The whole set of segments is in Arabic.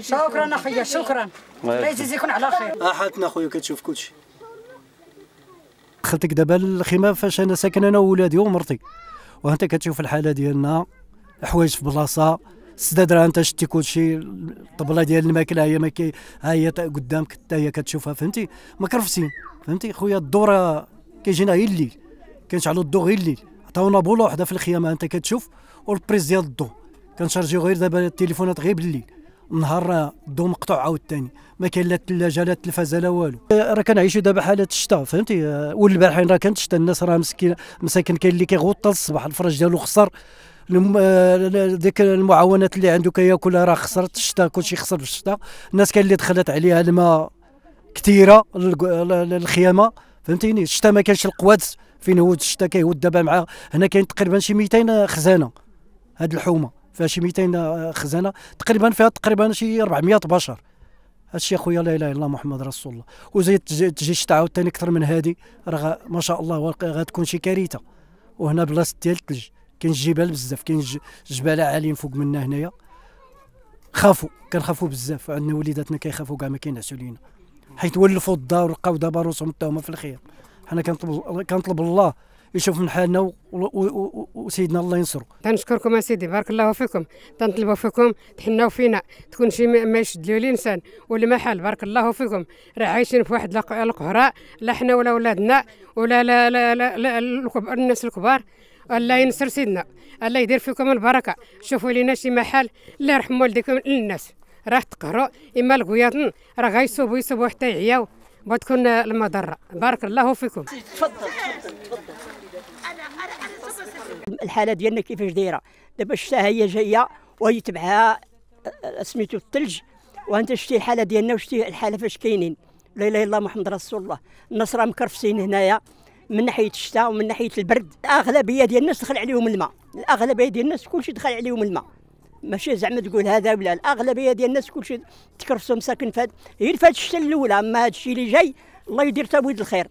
شكرا اخويا شكرا الله يجزيكم على خير احاتنا اخويا كتشوف كلشي دخلتك دابا للخيمه فاش انا ساكن انا وولادي ومرتي وانت كتشوف الحاله ديالنا حوايج في بلاصه السداد راه انت شتي كلشي الطبله ديال الماكله هي ما كي ها هي قدامك حتى هي كتشوفها فهمتي ما كرفسين فهمتي خويا الدور كيجينا غير الليل كنشعلوا الضو غير الليل عطاونا بوله وحده في الخيامه انت كتشوف والبريز ديال الضو كنشارجيو غير دابا التليفونات غير بالليل النهار الضو مقطوع عاوتاني ما كاين لا الثلاجه لا التلفازه لا والو أه، راه كنعيشوا دابا حاله الشتاء فهمتي أه، والبارحين راه كانت الشتاء الناس راه مسكينه مساكن كاين اللي كيغوطى الصباح الفرج ديالو خسر ديك أه، المعاونات اللي عنده كياكلها راه خسرت الشتاء كلشي خسر في الشتاء الناس كاين اللي دخلت عليها الماء كثيره للخيامه فهمتيني الشتاء ما كانش القوادس فين هو الشتاء كيهود دابا مع هنا كاين تقريبا شي 200 خزانه هاد الحومه فيها شي 200 خزانه تقريبا فيها تقريبا شي 400 بشر هادشي اخويا لا اله الا الله محمد رسول الله وزيد تجي الشتاء عاوتاني اكثر من هادي راه ما شاء الله غتكون شي كارثه وهنا بلاصه ديال الثلج كاين الجبال بزاف كاين جبال عاليين فوق منا هنايا خافوا كنخافوا بزاف عندنا وليداتنا كيخافوا كاع ما كينعسوا لينا حيت ولفوا الدار ولقاو دابا روسهم حتى هما في الخير حنا كنطلب كنطلب الله يشوف من حالنا وسيدنا الله ينصرو تنشكركم سيدي بارك الله فيكم تنطلبوا فيكم تحناو فينا تكون شي ما يشد لي الانسان ولا حال بارك الله فيكم راه عايشين في واحد القهراء لا حنا ولا ولادنا ولا لا لا لا, لا, لا الناس الكبار الله ينصر سيدنا الله يدير فيكم البركه شوفوا لينا شي محل لا والديكم للناس راه تقهروا اما القياطن راه غيصوبوا يصوبوا حتى يعياو وتكون المضره بارك الله فيكم تفضل تفضل الحاله ديالنا كيفاش دايره دابا الشتا هي جايه وهي تبعها آه، سميتو الثلج وانت شتي الحاله ديالنا وشتي الحاله فاش كاينين لا اله الا الله محمد رسول الله الناس راه مكرفسين هنايا من ناحيه الشتاء ومن ناحيه البرد الاغلبيه ديال الناس دخل عليهم الماء الاغلبيه ديال الناس كلشي دخل عليهم الماء ماشي زعما تقول هذا ولا الاغلبيه ديال الناس كلشي تكرسوا مساكن فهاد غير فهاد الشتا الاولى اما هاد الشيء اللي جاي الله يدير تاويد الخير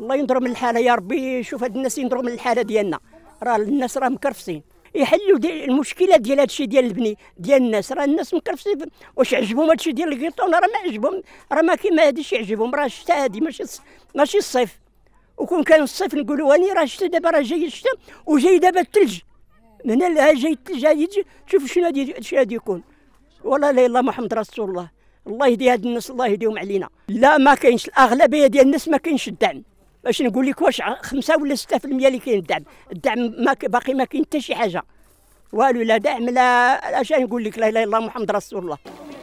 الله ينظر من الحاله يا ربي شوف هاد الناس ينظروا من الحاله ديالنا راه الناس راه مكرفسين يحلوا دي المشكله ديال هادشي ديال البني ديال الناس راه الناس مكرفسين واش عجبهم هادشي ديال الكيطون راه ما عجبهم راه ما كيما هاديش يعجبهم راه الشتا هادي ماشي ماشي الصيف وكون كان الصيف نقولوا هاني راه الشتا دابا راه جاي الشتا وجاي دابا الثلج من هنا لها جاي جاي تشوف شنو هادي شنو هادي يكون والله لا الا محمد رسول الله الله يهدي هاد الناس الله يهديهم علينا لا ما كاينش الاغلبيه ديال الناس ما كاينش الدعم باش نقول لك واش 5 ولا 6% اللي كاين الدعم الدعم ما باقي ما كاين حتى شي حاجه والو لا دعم لا اش نقول لك لا اله الا الله محمد رسول الله